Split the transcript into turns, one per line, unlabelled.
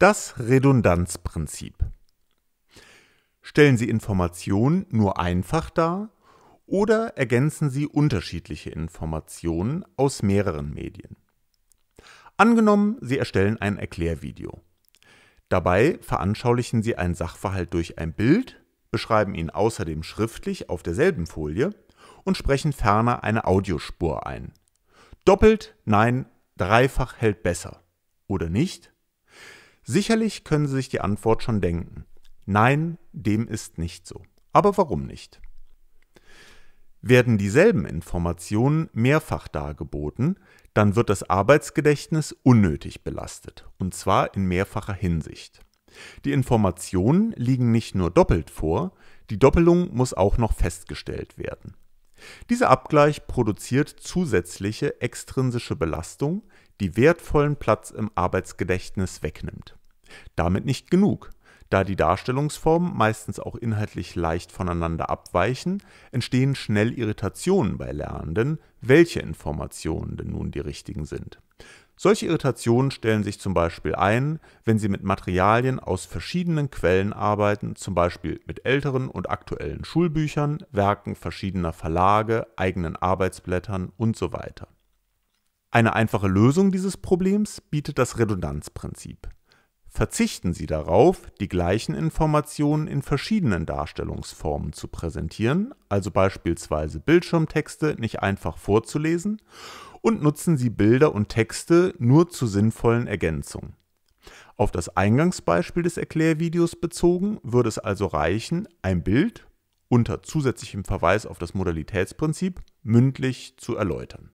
Das Redundanzprinzip. Stellen Sie Informationen nur einfach dar oder ergänzen Sie unterschiedliche Informationen aus mehreren Medien. Angenommen, Sie erstellen ein Erklärvideo. Dabei veranschaulichen Sie einen Sachverhalt durch ein Bild, beschreiben ihn außerdem schriftlich auf derselben Folie und sprechen ferner eine Audiospur ein. Doppelt, nein, dreifach hält besser. Oder nicht? Sicherlich können Sie sich die Antwort schon denken. Nein, dem ist nicht so. Aber warum nicht? Werden dieselben Informationen mehrfach dargeboten, dann wird das Arbeitsgedächtnis unnötig belastet, und zwar in mehrfacher Hinsicht. Die Informationen liegen nicht nur doppelt vor, die Doppelung muss auch noch festgestellt werden dieser Abgleich produziert zusätzliche extrinsische Belastung, die wertvollen Platz im Arbeitsgedächtnis wegnimmt. Damit nicht genug da die Darstellungsformen meistens auch inhaltlich leicht voneinander abweichen, entstehen schnell Irritationen bei Lernenden, welche Informationen denn nun die richtigen sind. Solche Irritationen stellen sich zum Beispiel ein, wenn Sie mit Materialien aus verschiedenen Quellen arbeiten, zum Beispiel mit älteren und aktuellen Schulbüchern, Werken verschiedener Verlage, eigenen Arbeitsblättern und so weiter. Eine einfache Lösung dieses Problems bietet das Redundanzprinzip verzichten Sie darauf, die gleichen Informationen in verschiedenen Darstellungsformen zu präsentieren, also beispielsweise Bildschirmtexte nicht einfach vorzulesen, und nutzen Sie Bilder und Texte nur zu sinnvollen Ergänzungen. Auf das Eingangsbeispiel des Erklärvideos bezogen würde es also reichen, ein Bild unter zusätzlichem Verweis auf das Modalitätsprinzip mündlich zu erläutern.